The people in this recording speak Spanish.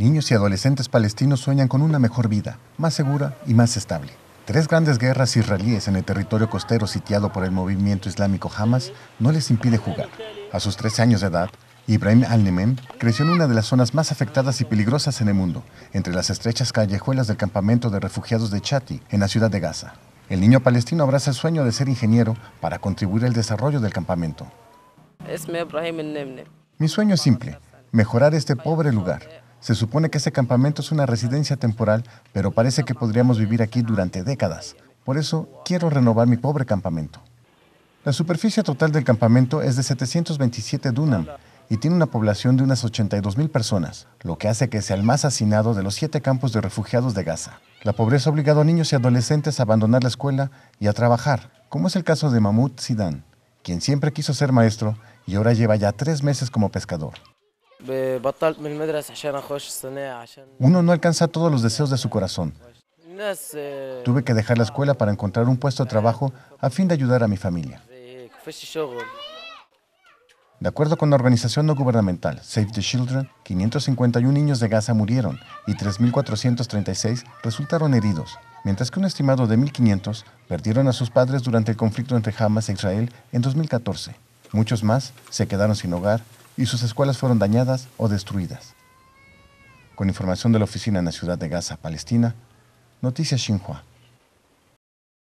Niños y adolescentes palestinos sueñan con una mejor vida, más segura y más estable. Tres grandes guerras israelíes en el territorio costero sitiado por el movimiento islámico Hamas no les impide jugar. A sus 13 años de edad, Ibrahim al Nemen creció en una de las zonas más afectadas y peligrosas en el mundo, entre las estrechas callejuelas del campamento de refugiados de Chati, en la ciudad de Gaza. El niño palestino abraza el sueño de ser ingeniero para contribuir al desarrollo del campamento. Mi sueño es simple, mejorar este pobre lugar, se supone que ese campamento es una residencia temporal, pero parece que podríamos vivir aquí durante décadas. Por eso quiero renovar mi pobre campamento. La superficie total del campamento es de 727 dunam y tiene una población de unas 82.000 personas, lo que hace que sea el más hacinado de los siete campos de refugiados de Gaza. La pobreza ha obligado a niños y adolescentes a abandonar la escuela y a trabajar, como es el caso de Mahmoud Sidan, quien siempre quiso ser maestro y ahora lleva ya tres meses como pescador. Uno no alcanza todos los deseos de su corazón. Tuve que dejar la escuela para encontrar un puesto de trabajo a fin de ayudar a mi familia. De acuerdo con la organización no gubernamental Save the Children, 551 niños de Gaza murieron y 3.436 resultaron heridos, mientras que un estimado de 1.500 perdieron a sus padres durante el conflicto entre Hamas e Israel en 2014. Muchos más se quedaron sin hogar y sus escuelas fueron dañadas o destruidas. Con información de la oficina en la ciudad de Gaza, Palestina, Noticias Xinhua.